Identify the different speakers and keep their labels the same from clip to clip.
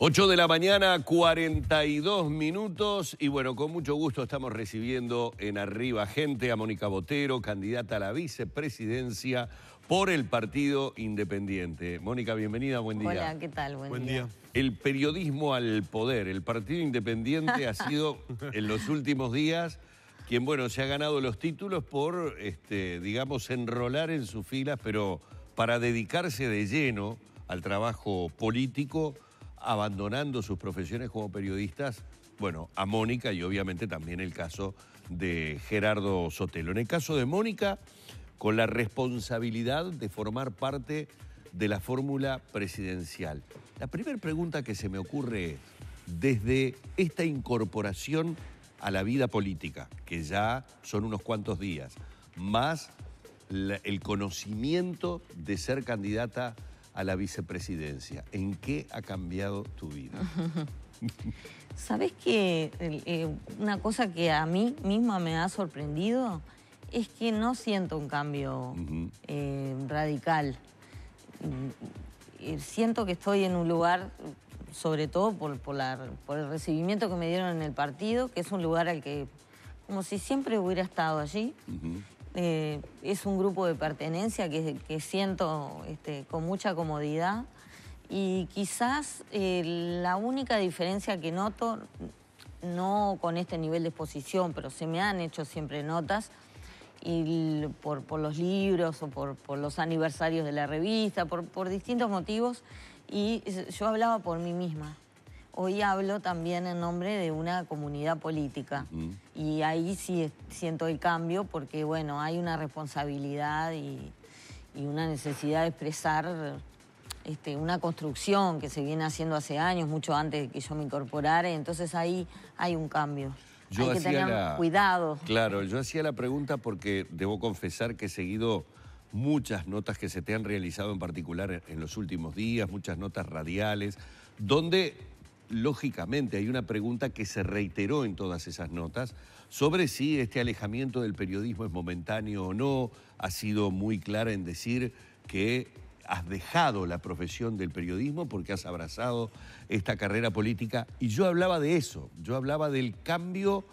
Speaker 1: 8 de la mañana, 42 minutos. Y bueno, con mucho gusto estamos recibiendo en arriba gente a Mónica Botero, candidata a la vicepresidencia por el Partido Independiente. Mónica, bienvenida, buen día. Hola,
Speaker 2: ¿qué tal? Buen, día.
Speaker 1: El periodismo al poder. El Partido Independiente ha sido en los últimos días quien, bueno, se ha ganado los títulos por, este, digamos, enrolar en sus filas, pero para dedicarse de lleno al trabajo político abandonando sus profesiones como periodistas, bueno, a Mónica y obviamente también el caso de Gerardo Sotelo. En el caso de Mónica, con la responsabilidad de formar parte de la fórmula presidencial. La primera pregunta que se me ocurre es, desde esta incorporación a la vida política, que ya son unos cuantos días, más el conocimiento de ser candidata a la vicepresidencia. ¿En qué ha cambiado tu vida?
Speaker 2: Sabes que eh, una cosa que a mí misma me ha sorprendido es que no siento un cambio eh, radical. Mm, siento que estoy en un lugar, sobre todo por, el recibimiento que me dieron en el partido, que es un lugar al que como si siempre hubiera estado allí. Eh, es un grupo de pertenencia que, siento este, con mucha comodidad y quizás eh, la única diferencia que noto, no con este nivel de exposición, pero se me han hecho siempre notas, por, los libros o por, los aniversarios de la revista, por distintos motivos, y yo hablaba por mí misma. Hoy hablo también en nombre de una comunidad política y ahí sí siento el cambio porque, bueno, hay una responsabilidad y, una necesidad de expresar este, una construcción que se viene haciendo hace años, mucho antes de que yo me incorporara, entonces ahí hay un cambio.
Speaker 1: Yo hay que tener cuidado. Claro, yo hacía la pregunta porque debo confesar que he seguido muchas notas que se te han realizado en particular en los últimos días, muchas notas radiales, donde lógicamente, hay una pregunta que se reiteró en todas esas notas sobre si este alejamiento del periodismo es momentáneo o no. Ha sido muy clara en decir que has dejado la profesión del periodismo porque has abrazado esta carrera política. Y yo hablaba de eso, yo hablaba del cambio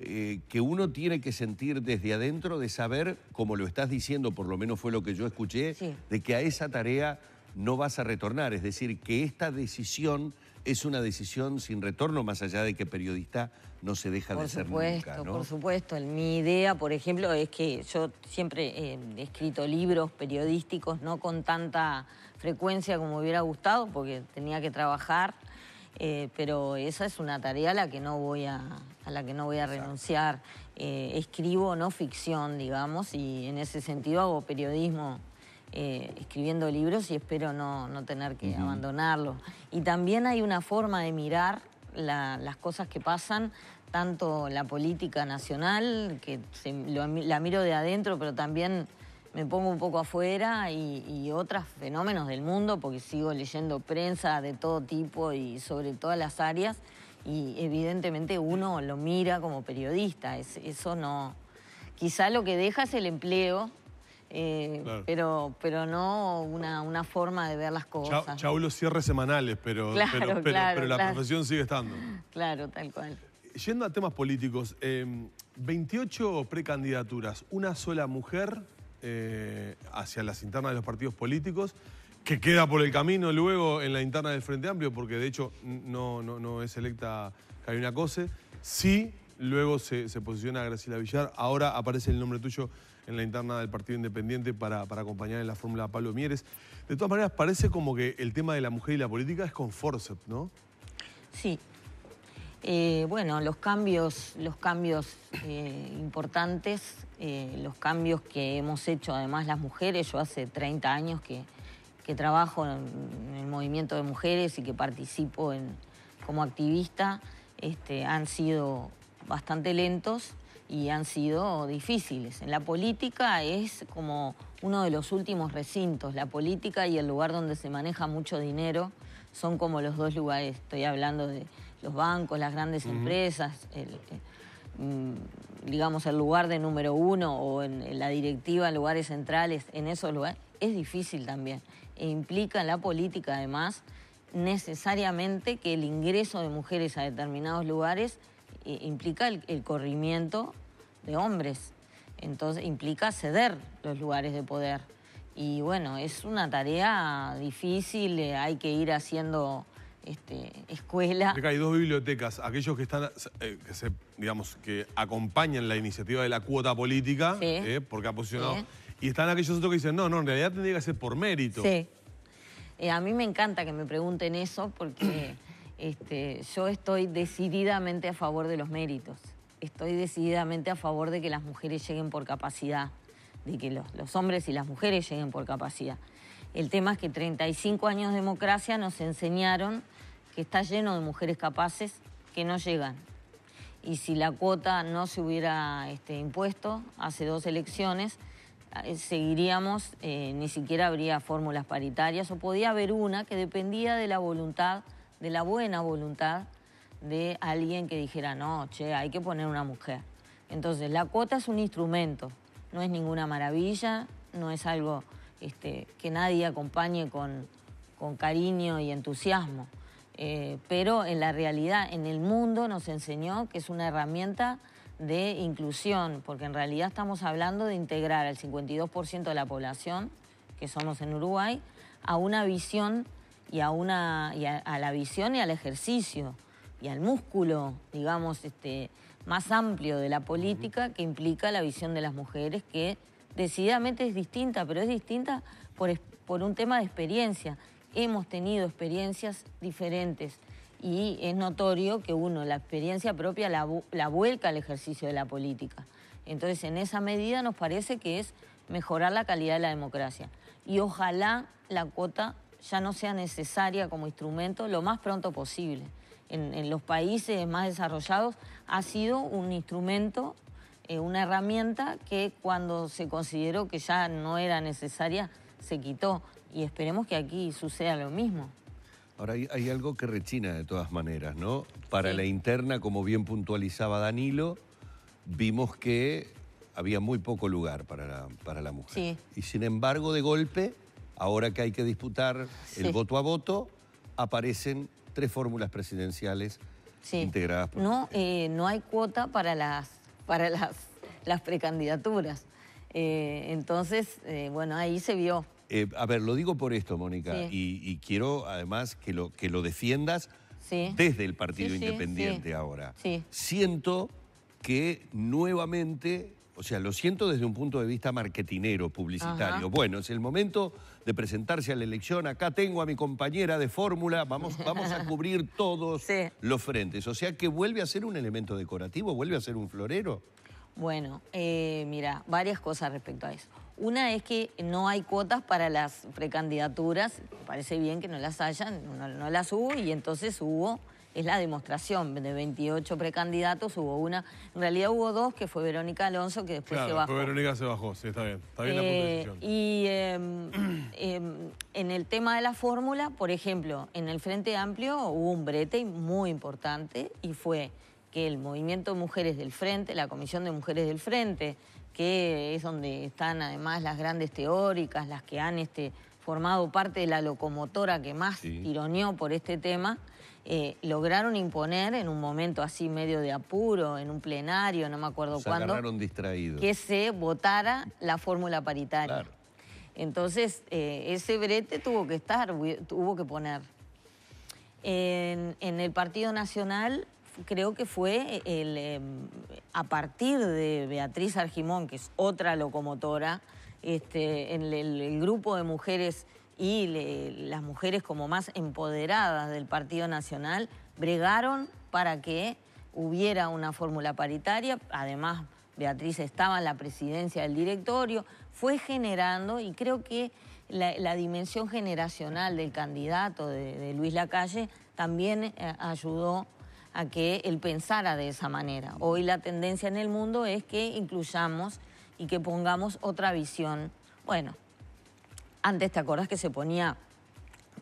Speaker 1: eh, que uno tiene que sentir desde adentro de saber, como lo estás diciendo, por lo menos fue lo que yo escuché, de que a esa tarea no vas a retornar. Es decir, que esta decisión es una decisión sin retorno, más allá de que periodista no se deja de ser nunca, ¿no? Por
Speaker 2: supuesto, mi idea, por ejemplo, es que yo siempre eh, he escrito libros periodísticos, no con tanta frecuencia como hubiera gustado, porque tenía que trabajar, eh, pero esa es una tarea a la que no voy a, la que no voy a renunciar. Eh, escribo no ficción, digamos, y en ese sentido hago periodismo eh, escribiendo libros y espero no, tener que abandonarlo. Y también hay una forma de mirar las cosas que pasan, tanto la política nacional, que la miro de adentro, pero también me pongo un poco afuera y, y, otros fenómenos del mundo, porque sigo leyendo prensa de todo tipo y sobre todas las áreas, y evidentemente uno lo mira como periodista, eso no... Quizá lo que deja es el empleo, eh, pero, pero no una, forma de ver las cosas. Chau,
Speaker 3: los cierres semanales, pero, pero, la profesión sigue estando.
Speaker 2: Claro, tal cual.
Speaker 3: Yendo a temas políticos, 28 em, precandidaturas, una sola mujer eh, hacia las internas de los partidos políticos, que queda por el camino luego en la interna del Frente Amplio, porque de hecho no, no, es electa Karina Cose. Sí, luego se, posiciona Graciela Villar, ahora aparece el nombre tuyo en la interna del Partido Independiente para, acompañar en la fórmula a Pablo Mieres. De todas maneras, parece como que el tema de la mujer y la política es con forceps, ¿no?
Speaker 2: Sí. Eh, bueno, los cambios, los cambios eh, importantes, eh, los cambios que hemos hecho además las mujeres, yo hace 30 años que, trabajo en el movimiento de mujeres y que participo en, como activista, este, han sido bastante lentos y han sido difíciles. En la política es como uno de los últimos recintos. La política y el lugar donde se maneja mucho dinero son como los dos lugares. Estoy hablando de los bancos, las grandes empresas, digamos el lugar de número uno o en, la directiva lugares centrales, en esos lugares, es difícil también. E implica en la política además necesariamente que el ingreso de mujeres a determinados lugares implica el, corrimiento de hombres, entonces implica ceder los lugares de poder. Y bueno, es una tarea difícil, eh, hay que ir haciendo este, escuela. Acá hay
Speaker 3: dos bibliotecas, aquellos que están, eh, digamos, que acompañan la iniciativa de la cuota política, eh, porque ha posicionado. Y están aquellos otros que dicen, no, no, en realidad tendría que ser por mérito. Sí.
Speaker 2: a mí me encanta que me pregunten eso porque Este, yo estoy decididamente a favor de los méritos. Estoy decididamente a favor de que las mujeres lleguen por capacidad, de que los, hombres y las mujeres lleguen por capacidad. El tema es que 35 años de democracia nos enseñaron que está lleno de mujeres capaces que no llegan. Y si la cuota no se hubiera este, impuesto hace dos elecciones, eh, seguiríamos, eh, ni siquiera habría fórmulas paritarias o podía haber una que dependía de la voluntad de la buena voluntad de alguien que dijera, no, che, hay que poner una mujer. Entonces, la cuota es un instrumento, no es ninguna maravilla, no es algo este, que nadie acompañe con, con cariño y entusiasmo. Eh, pero en la realidad, en el mundo nos enseñó que es una herramienta de inclusión, porque en realidad estamos hablando de integrar al 52% de la población, que somos en Uruguay, a una visión y a, una, y a, la visión y al ejercicio y al músculo, digamos, este, más amplio de la política que implica la visión de las mujeres, que decididamente es distinta, pero es distinta por, por un tema de experiencia. Hemos tenido experiencias diferentes y es notorio que uno, la experiencia propia, la, la vuelca al ejercicio de la política. Entonces, en esa medida nos parece que es mejorar la calidad de la democracia. Y ojalá la cuota ya no sea necesaria como instrumento lo más pronto posible. En, los países más desarrollados ha sido un instrumento, eh, una herramienta que cuando se consideró que ya no era necesaria, se quitó. Y esperemos que aquí suceda lo mismo.
Speaker 1: Ahora hay, algo que rechina de todas maneras, ¿no? Para la interna, como bien puntualizaba Danilo, vimos que había muy poco lugar para la, para la mujer. Y sin embargo, de golpe Ahora que hay que disputar el voto a voto, aparecen tres fórmulas presidenciales integradas.
Speaker 2: no, eh, no hay cuota para las, para las, las precandidaturas. Eh, entonces, eh, bueno, ahí se
Speaker 1: vio. a ver, lo digo por esto, Mónica, y, quiero además que lo, que lo defiendas
Speaker 2: desde el Partido Independiente
Speaker 1: ahora. Siento que nuevamente o sea, lo siento desde un punto de vista marketinero, publicitario. Bueno, es el momento de presentarse a la elección. Acá tengo a mi compañera de fórmula. Vamos, vamos a cubrir todos los frentes. O sea, que vuelve a ser un elemento decorativo, vuelve a ser un florero.
Speaker 2: Bueno, eh, mira, varias cosas respecto a eso. Una es que no hay cuotas para las precandidaturas. Parece bien que no las hayan, no, no las hubo y entonces hubo es la demostración. De 28 precandidatos hubo una. En realidad hubo dos, que fue Verónica Alonso, que después se bajó. fue
Speaker 3: Verónica se bajó, sí, está bien. Está bien la eh,
Speaker 2: Y em, em, en el tema de la fórmula, por ejemplo, en el Frente Amplio hubo un brete muy importante y fue que el Movimiento Mujeres del Frente, la Comisión de Mujeres del Frente, que es donde están además las grandes teóricas, las que han este, formado parte de la locomotora que más tironeó por este tema, eh, lograron imponer en un momento así medio de apuro, en un plenario, no me acuerdo Se cuándo, que se votara la fórmula paritaria. Claro. Entonces, eh, ese brete tuvo que estar, tuvo que poner. En, el Partido Nacional creo que fue eh, em, a partir de Beatriz Argimón, que es otra locomotora, este, en el, grupo de mujeres y las mujeres como más empoderadas del Partido Nacional bregaron para que hubiera una fórmula paritaria, además Beatriz estaba en la presidencia del directorio, fue generando y creo que la, dimensión generacional del candidato de, Luis Lacalle también eh, ayudó a que él pensara de esa manera. Hoy la tendencia en el mundo es que incluyamos y que pongamos otra visión. Bueno, antes, ¿te acordás que se ponía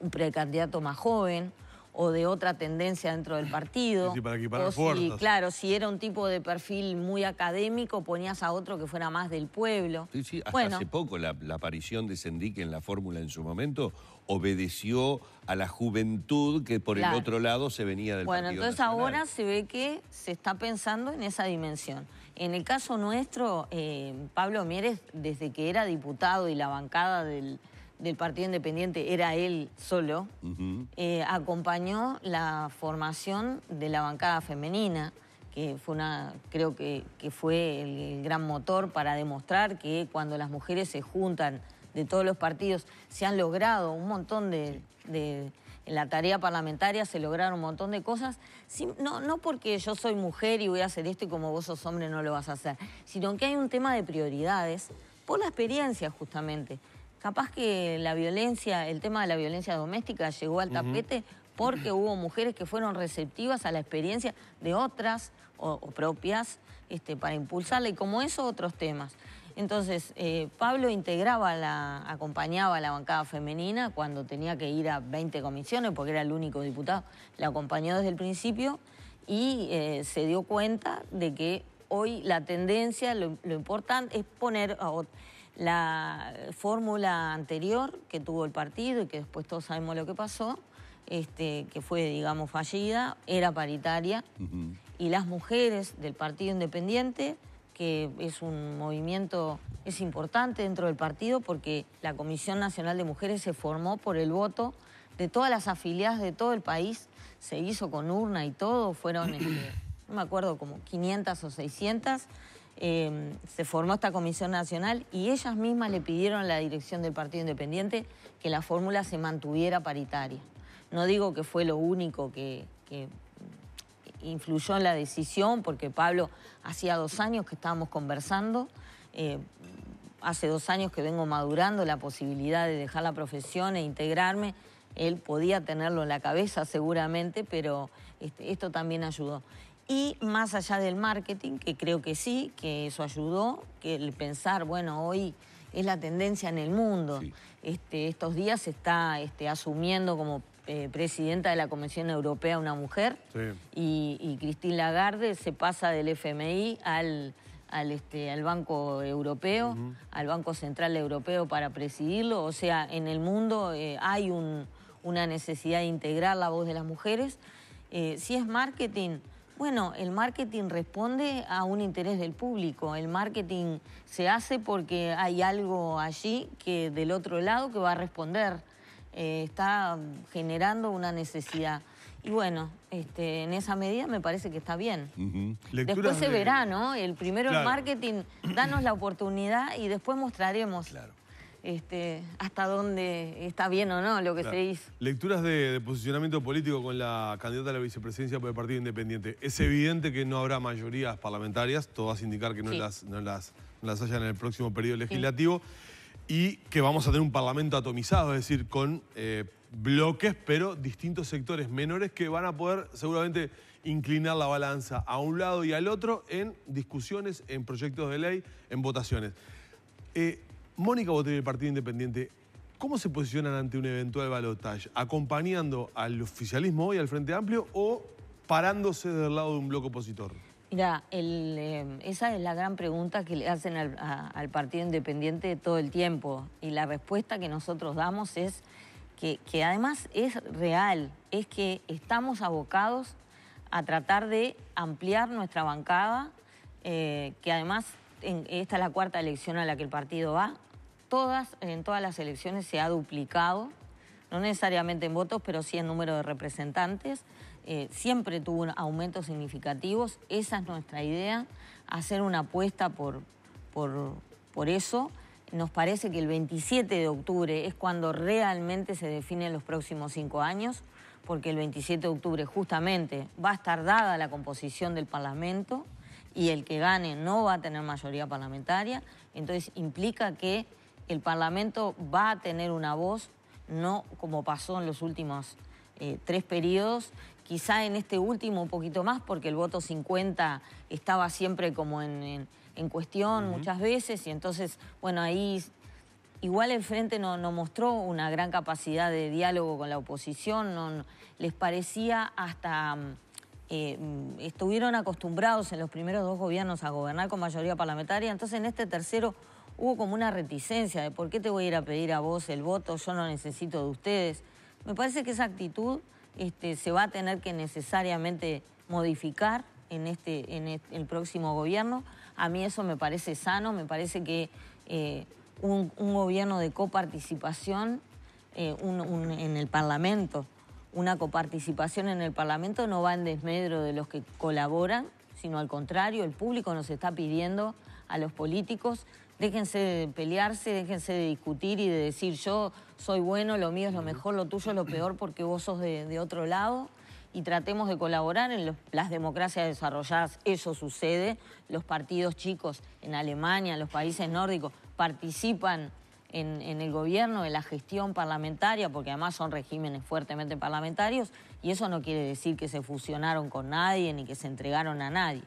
Speaker 2: un precandidato más joven? o de otra tendencia dentro del partido. Sí, para o claro, si era un tipo de perfil muy académico, ponías a otro que fuera más del pueblo.
Speaker 1: Sí, sí, hasta hace poco la, aparición de Sendik en la fórmula en su momento obedeció a la juventud que por el otro lado se venía del Bueno, entonces ahora
Speaker 2: se ve que se está pensando en esa dimensión. En el caso nuestro, eh, Pablo Mieres, desde que era diputado y la bancada del del Partido Independiente era él solo, eh, acompañó la formación de la bancada femenina, que fue una, creo que, fue el, gran motor para demostrar que cuando las mujeres se juntan de todos los partidos, se han logrado un montón de, en la tarea parlamentaria se lograron un montón de cosas, no, no porque yo soy mujer y voy a hacer esto y como vos sos hombre no lo vas a hacer, sino que hay un tema de prioridades por la experiencia justamente capaz que la violencia, el tema de la violencia doméstica llegó al tapete porque hubo mujeres que fueron receptivas a la experiencia de otras o, propias este, para impulsarla y como eso otros temas. Entonces, eh, Pablo integraba la, acompañaba a la bancada femenina cuando tenía que ir a 20 comisiones, porque era el único diputado. La acompañó desde el principio y eh, se dio cuenta de que hoy la tendencia, lo, importante es poner a la fórmula anterior que tuvo el partido y que después todos sabemos lo que pasó, este, que fue, digamos, fallida, era paritaria. Y las mujeres del Partido Independiente, que es un movimiento, es importante dentro del partido porque la Comisión Nacional de Mujeres se formó por el voto de todas las afiliadas de todo el país, se hizo con urna y todo, fueron, este, no me acuerdo, como 500 o 600 Em, se formó esta comisión nacional y ellas mismas le pidieron a la dirección del Partido Independiente que la fórmula se mantuviera paritaria. No digo que fue lo único que, influyó en la decisión, porque Pablo hacía dos años que estábamos conversando. Eh, hace dos años que vengo madurando la posibilidad de dejar la profesión e integrarme. Él podía tenerlo en la cabeza seguramente, pero este, esto también ayudó. Y más allá del marketing, que creo que sí, que eso ayudó, que el pensar, bueno, hoy es la tendencia en el mundo. Este, estos días se está este, asumiendo como eh, presidenta de la Comisión Europea una mujer y, Cristina Lagarde se pasa del FMI al, este, al, Banco Europeo, al Banco Central Europeo para presidirlo. O sea, en el mundo eh, hay un, una necesidad de integrar la voz de las mujeres. Eh, si es marketing, bueno, el marketing responde a un interés del público. El marketing se hace porque hay algo allí que del otro lado que va a responder. Eh, está generando una necesidad. Y bueno, este, en esa medida me parece que está bien. Después se verá, ¿no? El primero el marketing, danos la oportunidad y después mostraremos. Claro. Este, hasta dónde está bien o no lo que se dice
Speaker 3: Lecturas de, posicionamiento político con la candidata a la vicepresidencia por el Partido Independiente. Es evidente que no habrá mayorías parlamentarias, todo a indicar que no, las, no las, las, haya en el próximo periodo legislativo, y que vamos a tener un parlamento atomizado, es decir, con eh, bloques, pero distintos sectores menores que van a poder seguramente inclinar la balanza a un lado y al otro en discusiones, en proyectos de ley, en votaciones. Eh, Mónica Botella, del Partido Independiente, ¿cómo se posicionan ante un eventual balotaje? ¿Acompañando al oficialismo hoy, al Frente Amplio, o parándose del lado de un bloque opositor?
Speaker 2: Mira, eh, esa es la gran pregunta que le hacen al, Partido Independiente todo el tiempo. Y la respuesta que nosotros damos es que, además es real, es que estamos abocados a tratar de ampliar nuestra bancada, eh, que además esta es la cuarta elección a la que el partido va, todas, en todas las elecciones se ha duplicado, no necesariamente en votos, pero sí en número de representantes. Eh, siempre tuvo aumentos significativos, esa es nuestra idea, hacer una apuesta por, por, por eso. Nos parece que el 27 de octubre es cuando realmente se definen los próximos cinco años, porque el 27 de octubre justamente va a estar dada la composición del Parlamento y el que gane no va a tener mayoría parlamentaria, entonces implica que el Parlamento va a tener una voz, no como pasó en los últimos eh, tres periodos, quizá en este último un poquito más, porque el voto 50 estaba siempre como en, cuestión muchas veces, y entonces, bueno, ahí igual el Frente no, mostró una gran capacidad de diálogo con la oposición, les parecía hasta... Mm, eh, mm, estuvieron acostumbrados en los primeros dos gobiernos a gobernar con mayoría parlamentaria, entonces en este tercero hubo como una reticencia de por qué te voy a ir a pedir a vos el voto, yo no necesito de ustedes. Me parece que esa actitud este, se va a tener que necesariamente modificar en, este, en el próximo gobierno. A mí eso me parece sano, me parece que eh, un, gobierno de coparticipación eh, en el Parlamento, una coparticipación en el Parlamento no va en desmedro de los que colaboran, sino al contrario, el público nos está pidiendo a los políticos Déjense de pelearse, déjense de discutir y de decir yo soy bueno, lo mío es lo mejor, lo tuyo es lo peor porque vos sos de, otro lado y tratemos de colaborar en las democracias desarrolladas. Eso sucede. Los partidos chicos en Alemania, los países nórdicos, participan en, el gobierno, en la gestión parlamentaria, porque además son regímenes fuertemente parlamentarios, y eso no quiere decir que se fusionaron con nadie ni que se entregaron a nadie.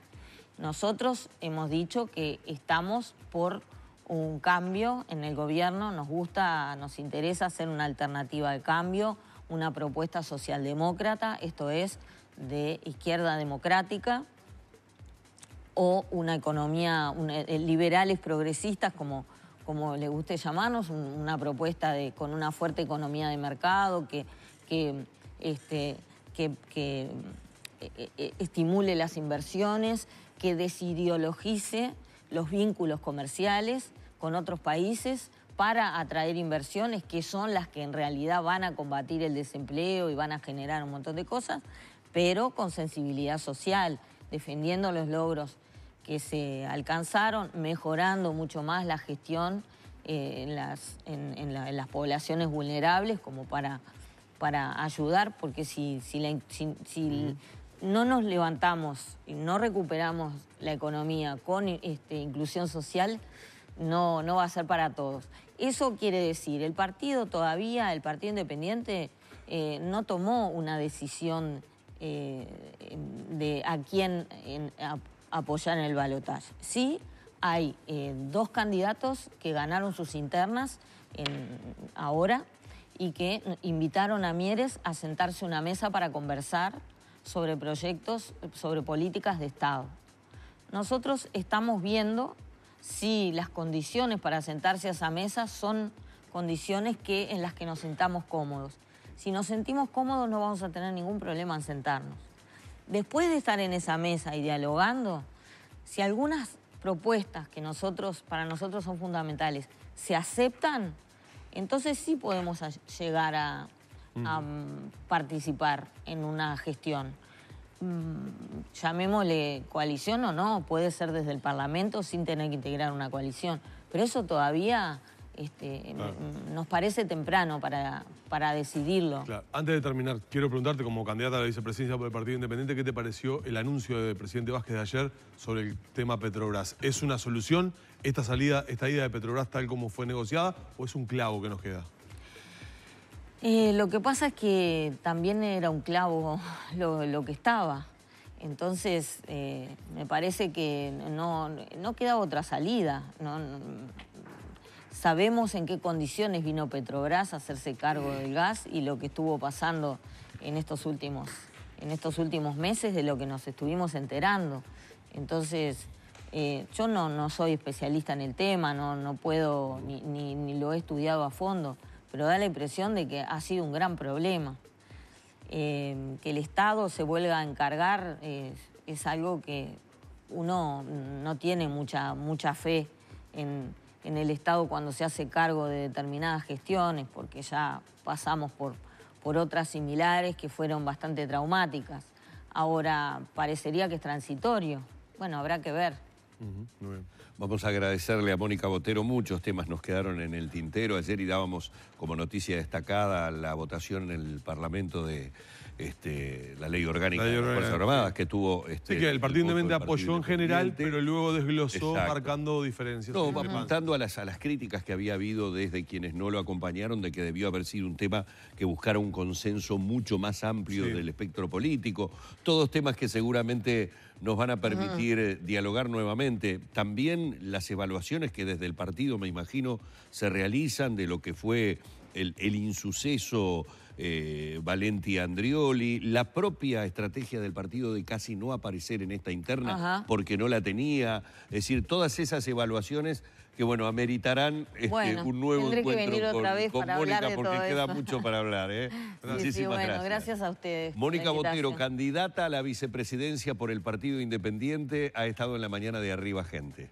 Speaker 2: Nosotros hemos dicho que estamos por un cambio en el gobierno, nos gusta, nos interesa hacer una alternativa de cambio, una propuesta socialdemócrata, esto es, de izquierda democrática, o una economía, eh, eh, liberales progresistas, como, como le guste llamarnos, una propuesta de, con una fuerte economía de mercado que, este, que, que eh, estimule las inversiones, que desideologice los vínculos comerciales con otros países para atraer inversiones que son las que en realidad van a combatir el desempleo y van a generar un montón de cosas, pero con sensibilidad social, defendiendo los logros que se alcanzaron, mejorando mucho más la gestión eh, en, las, poblaciones vulnerables como para, para ayudar, porque si, no nos levantamos y no recuperamos la economía con este, inclusión social, no, no va a ser para todos. Eso quiere decir, el partido todavía, el Partido Independiente, eh, no tomó una decisión eh, de a quién apoyar en el balotaje. Sí, hay eh, dos candidatos que ganaron sus internas ahora y que invitaron a Mieres a sentarse a una mesa para conversar sobre proyectos, sobre políticas de Estado. Nosotros estamos viendo si las condiciones para sentarse a esa mesa son condiciones en las que nos sentamos cómodos. Si nos sentimos cómodos no vamos a tener ningún problema en sentarnos. Después de estar en esa mesa y dialogando, si algunas propuestas que nosotros, para nosotros son fundamentales se aceptan, entonces sí podemos llegar a, mm. participar en una gestión. Mm, llamémosle coalición o no, puede ser desde el Parlamento sin tener que integrar una coalición. Pero eso todavía este, mm, nos parece temprano para, para decidirlo.
Speaker 3: Antes de terminar, quiero preguntarte como candidata a la vicepresidencia por el Partido Independiente, ¿qué te pareció el anuncio del presidente Vázquez de ayer sobre el tema Petrobras? ¿Es una solución esta salida, esta ida de Petrobras tal como fue negociada o es un clavo que nos queda?
Speaker 2: Eh, lo que pasa es que también era un clavo lo, que estaba. Entonces, eh, me parece que no, no queda otra salida. sabemos en qué condiciones vino Petrobras a hacerse cargo del gas y lo que estuvo pasando en estos últimos, en estos últimos meses de lo que nos estuvimos enterando. Entonces, eh, yo no, soy especialista en el tema, no, puedo ni lo he estudiado a fondo pero da la impresión de que ha sido un gran problema. Em, que el Estado se vuelva a encargar eh, es algo que uno no tiene mucha, mucha fe en, en, el Estado cuando se hace cargo de determinadas gestiones, porque ya pasamos por, por otras similares que fueron bastante traumáticas. Ahora parecería que es transitorio. Bueno, habrá que ver.
Speaker 1: Vamos a agradecerle a Mónica Botero, muchos temas nos quedaron en el tintero. Ayer y dábamos como noticia destacada la votación en el Parlamento de este, la ley orgánica de las Fuerzas Armadas que tuvo... Este, sí, que el Partido Independiente apoyó
Speaker 3: en general, pero luego desglosó marcando diferencias. No, apuntando
Speaker 1: a las, a críticas que había habido desde quienes no lo acompañaron de que debió haber sido un tema que buscara un consenso mucho más amplio del espectro político. Todos temas que seguramente nos van a permitir eh, dialogar nuevamente. También las evaluaciones que desde el partido, me imagino, se realizan de lo que fue el, insuceso eh, Valenti Andrioli, la propia estrategia del partido de casi no aparecer en esta interna porque no la tenía, es decir, todas esas evaluaciones que bueno, ameritarán este, un nuevo encuentro con, Mónica porque queda mucho para hablar. ¿eh? Muchísimas bueno, gracias.
Speaker 2: gracias. a ustedes. Mónica Botero,
Speaker 1: candidata a la vicepresidencia por el Partido Independiente, ha estado en la mañana de Arriba Gente.